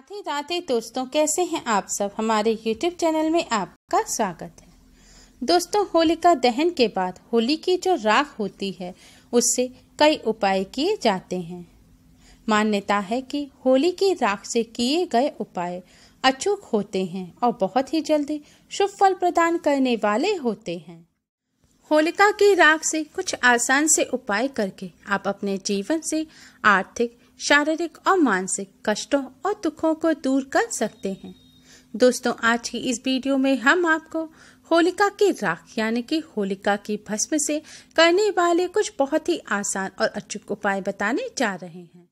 राधे राधे दोस्तों कैसे हैं आप सब हमारे YouTube चैनल में आपका स्वागत है दोस्तों होलिका दहन के बाद होली की जो राख होती है उससे कई उपाय किए जाते हैं मान्यता है कि होली की राख से किए गए उपाय अचूक होते हैं और बहुत ही जल्दी शुभ फल प्रदान करने वाले होते हैं होलिका की राख से कुछ आसान से उपाय करके आप अपने जीवन से आर्थिक शारीरिक और मानसिक कष्टों और दुखों को दूर कर सकते हैं दोस्तों आज की इस वीडियो में हम आपको होलिका की राख यानी कि होलिका की भस्म से करने वाले कुछ बहुत ही आसान और अचूक उपाय बताने जा रहे हैं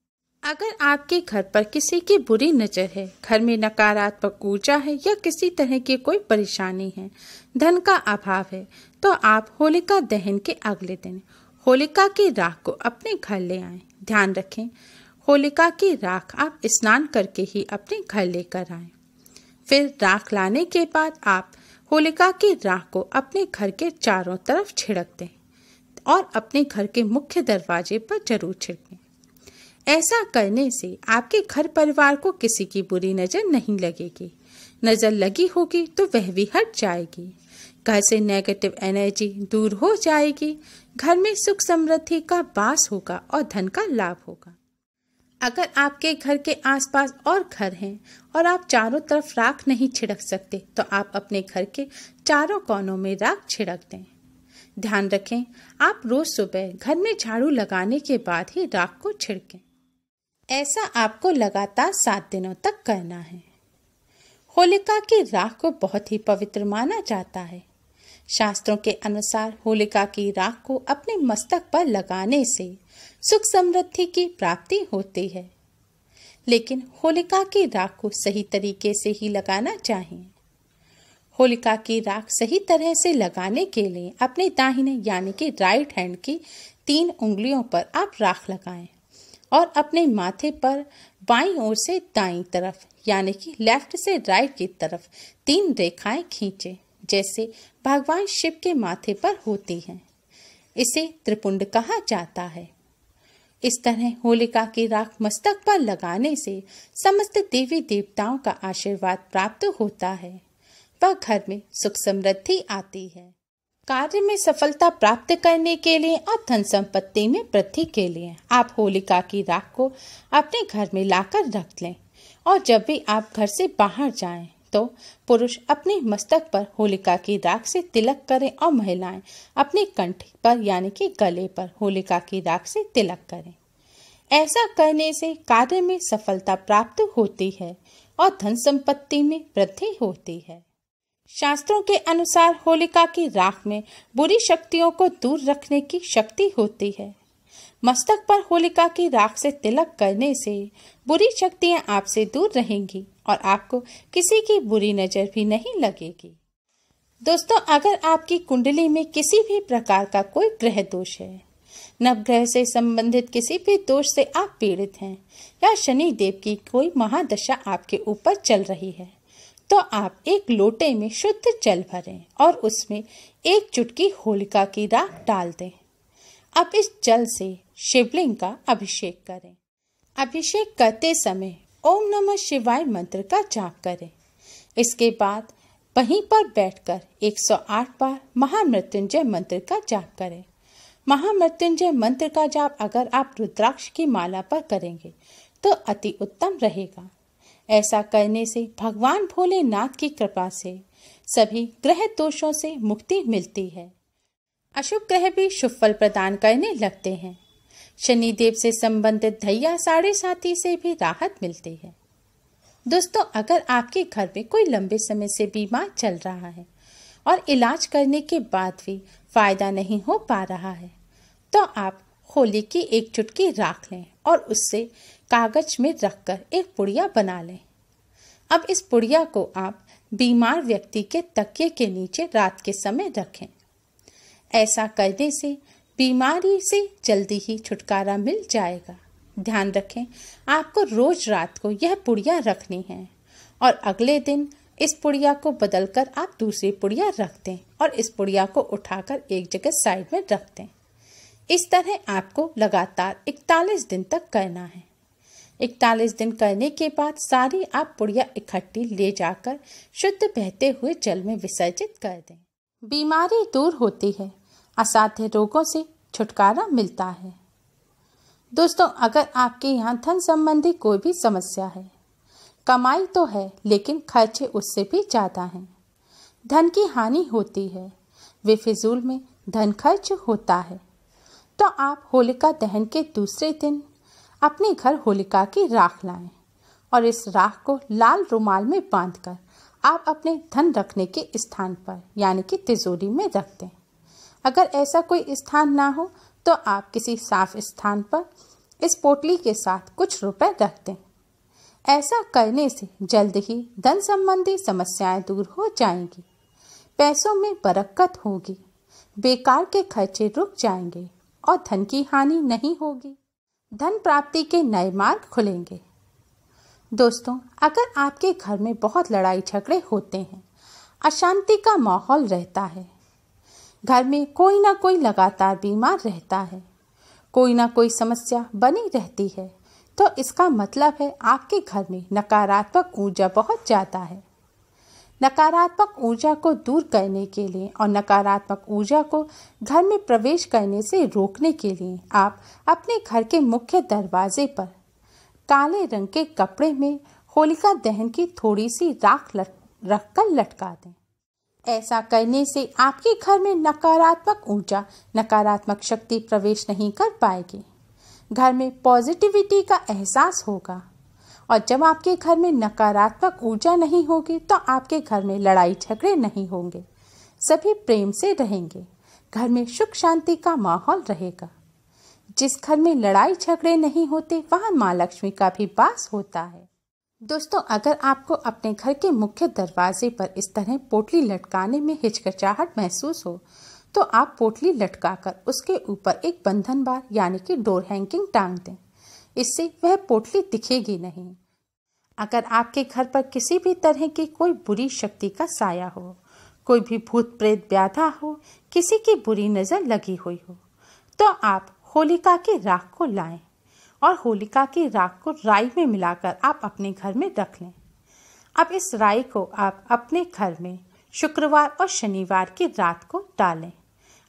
अगर आपके घर पर किसी की बुरी नजर है घर में नकारात्मक ऊर्जा है या किसी तरह की कोई परेशानी है धन का अभाव है तो आप होलिका दहन के अगले दिन होलिका की राख को अपने घर ले आए ध्यान रखें होलिका की राख आप स्नान करके ही अपने घर लेकर आए फिर राख लाने के बाद आप होलिका की राख को अपने घर के चारों तरफ छिड़क दें और अपने घर के मुख्य दरवाजे पर जरूर छिड़कें ऐसा करने से आपके घर परिवार को किसी की बुरी नज़र नहीं लगेगी नज़र लगी होगी तो वह भी हट जाएगी घर से नेगेटिव एनर्जी दूर हो जाएगी घर में सुख समृद्धि का वास होगा और धन का लाभ होगा अगर आपके घर के आसपास और घर हैं और आप चारों तरफ राख नहीं छिड़क सकते तो आप अपने घर के चारों कोनों में राख छिड़क दें ध्यान रखें आप रोज सुबह घर में झाड़ू लगाने के बाद ही राख को छिड़कें ऐसा आपको लगातार सात दिनों तक करना है होलिका की राख को बहुत ही पवित्र माना जाता है शास्त्रों के अनुसार होलिका की राख को अपने मस्तक पर लगाने से सुख समृद्धि की प्राप्ति होती है लेकिन होलिका की राख को सही तरीके से ही लगाना चाहिए होलिका की राख सही तरह से लगाने के लिए अपने दाहिने यानी कि राइट हैंड की तीन उंगलियों पर आप राख लगाएं और अपने माथे पर बाई ओर से दाई तरफ यानी कि लेफ्ट से राइट की तरफ तीन रेखाएं खींचें जैसे भगवान शिव के माथे पर होती हैं इसे त्रिपुंड कहा जाता है इस तरह होलिका की राख मस्तक पर लगाने से समस्त देवी देवताओं का आशीर्वाद प्राप्त होता है वह घर में सुख समृद्धि आती है कार्य में सफलता प्राप्त करने के लिए और धन संपत्ति में वृद्धि के लिए आप होलिका की राख को अपने घर में लाकर रख लें और जब भी आप घर से बाहर जाएं तो पुरुष अपने मस्तक पर होलिका की राख से तिलक करें और महिलाएं अपने कंठ पर यानी कि गले पर होलिका की राख से तिलक करें ऐसा करने से कार्य में सफलता प्राप्त होती है और धन संपत्ति में वृद्धि होती है शास्त्रों के अनुसार होलिका की राख में बुरी शक्तियों को दूर रखने की शक्ति होती है मस्तक पर होलिका की राख से तिलक करने से बुरी शक्तियां आपसे दूर रहेंगी और आपको किसी की बुरी नज़र भी नहीं लगेगी दोस्तों अगर आपकी कुंडली में किसी भी प्रकार का कोई ग्रह दोष है नवग्रह से संबंधित किसी भी दोष से आप पीड़ित हैं या शनि देव की कोई महादशा आपके ऊपर चल रही है तो आप एक लोटे में शुद्ध जल भरें और उसमें एक चुटकी होलिका की राख डाल दें अब इस जल से शिवलिंग का अभिषेक करें अभिषेक करते समय ओम नमः शिवाय मंत्र का जाप करें इसके बाद वहीं पर बैठकर 108 बार महामृत्युंजय मंत्र का जाप करें महामृत्युंजय मंत्र का जाप अगर आप रुद्राक्ष की माला पर करेंगे तो अति उत्तम रहेगा ऐसा करने से भगवान भोलेनाथ की कृपा से सभी ग्रह दोषों से मुक्ति मिलती है अशुभ ग्रह भी शुभ फल प्रदान करने लगते हैं शनिदेव से संबंधित धैया साढ़े साथी से भी राहत मिलती है दोस्तों अगर आपके घर में कोई लंबे समय से बीमार चल रहा है और इलाज करने के बाद भी फायदा नहीं हो पा रहा है तो आप होली की एक चुटकी राख लें और उससे कागज में रखकर एक पुड़िया बना लें अब इस पुड़िया को आप बीमार व्यक्ति के तकिए के नीचे रात के समय रखें ऐसा करने से बीमारी से जल्दी ही छुटकारा मिल जाएगा ध्यान रखें आपको रोज रात को यह पुड़िया रखनी है और अगले दिन इस पुड़िया को बदलकर आप दूसरी पुड़िया रख दें और इस पुड़िया को उठाकर एक जगह साइड में रख दें इस तरह आपको लगातार इकतालीस दिन तक करना है इकतालीस दिन करने के बाद सारी आप पुड़िया इकट्ठी ले जाकर शुद्ध बहते हुए जल में विसर्जित कर दें बीमारी दूर होती है असाध्य रोगों से छुटकारा मिलता है दोस्तों अगर आपके यहाँ धन संबंधी कोई भी समस्या है कमाई तो है लेकिन खर्चे उससे भी ज़्यादा हैं धन की हानि होती है वे फिजूल में धन खर्च होता है तो आप होलिका दहन के दूसरे दिन अपने घर होलिका की राख लाएं और इस राख को लाल रुमाल में बांधकर आप अपने धन रखने के स्थान पर यानी कि तिजोरी में रख दें अगर ऐसा कोई स्थान ना हो तो आप किसी साफ स्थान पर इस पोटली के साथ कुछ रुपए रख दें ऐसा करने से जल्द ही धन संबंधी समस्याएं दूर हो जाएंगी पैसों में बरकत होगी बेकार के खर्चे रुक जाएंगे और धन की हानि नहीं होगी धन प्राप्ति के नए मार्ग खुलेंगे दोस्तों अगर आपके घर में बहुत लड़ाई झगड़े होते हैं अशांति का माहौल रहता है घर में कोई ना कोई लगातार बीमार रहता है कोई ना कोई समस्या बनी रहती है तो इसका मतलब है आपके घर में नकारात्मक ऊर्जा बहुत ज़्यादा है नकारात्मक ऊर्जा को दूर करने के लिए और नकारात्मक ऊर्जा को घर में प्रवेश करने से रोकने के लिए आप अपने घर के मुख्य दरवाजे पर काले रंग के कपड़े में होलिका दहन की थोड़ी सी राख लट रख कर लटका दें ऐसा करने से आपके घर में नकारात्मक ऊर्जा नकारात्मक शक्ति प्रवेश नहीं कर पाएगी घर में पॉजिटिविटी का एहसास होगा और जब आपके घर में नकारात्मक ऊर्जा नहीं होगी तो आपके घर में लड़ाई झगड़े नहीं होंगे सभी प्रेम से रहेंगे घर में सुख शांति का माहौल रहेगा जिस घर में लड़ाई झगड़े नहीं होते वहाँ माँ लक्ष्मी का भी वास होता है दोस्तों अगर आपको अपने घर के मुख्य दरवाजे पर इस तरह पोटली लटकाने में हिचकिचाहट महसूस हो तो आप पोटली लटकाकर उसके ऊपर एक बंधन बार यानी कि डोर हैंगिंग टांग दें इससे वह पोटली दिखेगी नहीं अगर आपके घर पर किसी भी तरह की कोई बुरी शक्ति का साया हो कोई भी भूत प्रेत व्याधा हो किसी की बुरी नज़र लगी हुई हो तो आप होलिका की राख को लाएं और होलिका की राख को राई में मिलाकर आप अपने घर में रख लें अब इस राई को आप अपने घर में शुक्रवार और शनिवार की रात को डालें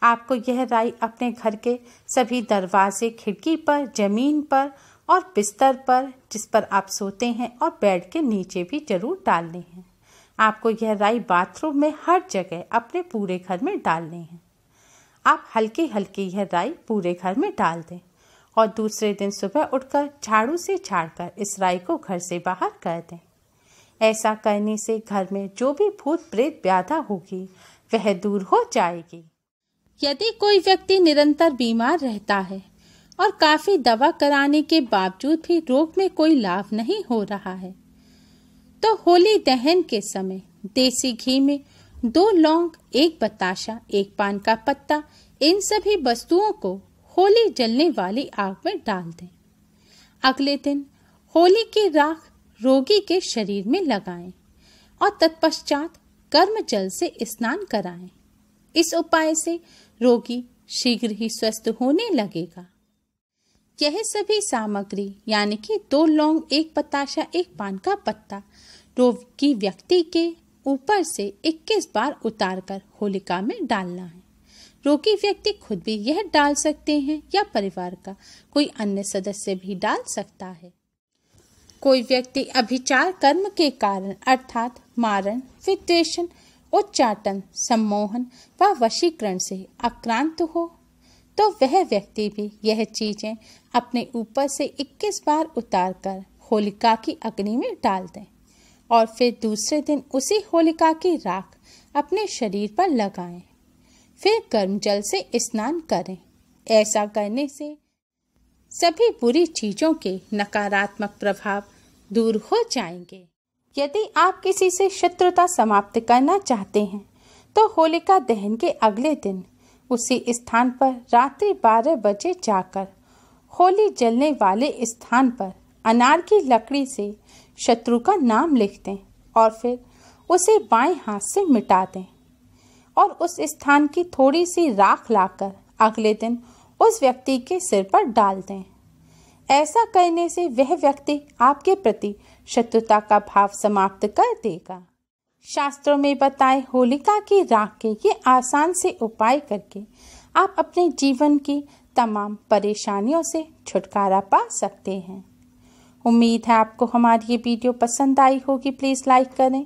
आपको यह राई अपने घर के सभी दरवाजे खिड़की पर जमीन पर और बिस्तर पर जिस पर आप सोते हैं और बेड के नीचे भी जरूर डालनी है आपको यह राई बाथरूम में हर जगह अपने पूरे घर में डालनी है आप हल्की हल्की यह राई पूरे घर में डाल दें और दूसरे दिन सुबह उठकर झाड़ू से झाड़कर इस राय को घर से बाहर कर दें ऐसा करने से घर में जो भी भूत प्रेत व्याधा होगी वह दूर हो जाएगी यदि कोई व्यक्ति निरंतर बीमार रहता है और काफ़ी दवा कराने के बावजूद भी रोग में कोई लाभ नहीं हो रहा है तो होली दहन के समय देसी घी में दो लौंग एक बताशा एक पान का पत्ता इन सभी वस्तुओं को होली जलने वाली आग में डाल दें अगले दिन होली की राख रोगी के शरीर में लगाएं और तत्पश्चात गर्म जल से स्नान कराएं। इस उपाय से रोगी शीघ्र ही स्वस्थ होने लगेगा यह सभी सामग्री यानी कि दो लौंग एक पताशा एक पान का पत्ता रोगी व्यक्ति के ऊपर से 21 बार उतारकर होलिका में डालना है रोगी व्यक्ति खुद भी यह डाल सकते हैं या परिवार का कोई अन्य सदस्य भी डाल सकता है कोई व्यक्ति अभिचार कर्म के कारण अर्थात मारण विद्वेषण उच्चाटन सम्मोहन व वशीकरण से आक्रांत हो तो वह व्यक्ति भी यह चीजें अपने ऊपर से 21 बार उतारकर होलिका की अग्नि में डाल दें और फिर दूसरे दिन उसी होलिका की राख अपने शरीर पर लगाएं फिर गर्म जल से स्नान करें ऐसा करने से सभी बुरी चीजों के नकारात्मक प्रभाव दूर हो जाएंगे यदि आप किसी से शत्रुता समाप्त करना चाहते हैं तो होलिका दहन के अगले दिन उसी स्थान पर रात्रि बारह बजे जाकर होली जलने वाले स्थान पर अनार की लकड़ी से शत्रु का नाम लिख दें और फिर उसे बाएं हाथ से मिटा दें और उस स्थान की थोड़ी सी राख लाकर अगले दिन उस व्यक्ति के सिर पर डाल दें ऐसा करने से वह व्यक्ति आपके प्रति शत्रुता का भाव समाप्त कर देगा शास्त्रों में बताए होलिका की राख के ये आसान से उपाय करके आप अपने जीवन की तमाम परेशानियों से छुटकारा पा सकते हैं उम्मीद है आपको हमारी ये वीडियो पसंद आई होगी प्लीज़ लाइक करें